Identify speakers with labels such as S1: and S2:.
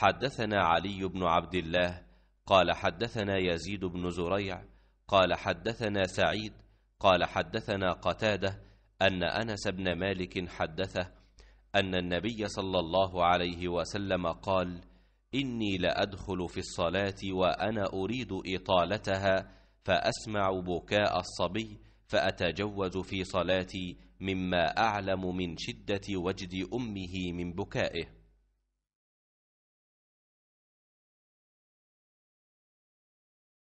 S1: حدثنا علي بن عبد
S2: الله قال حدثنا يزيد بن زريع قال حدثنا سعيد قال حدثنا قتاده ان انس بن مالك حدثه ان النبي صلى الله عليه وسلم قال اني لادخل في الصلاه وانا اريد اطالتها فاسمع بكاء الصبي فاتجوز في صلاتي مما اعلم من شده وجد
S1: امه من بكائه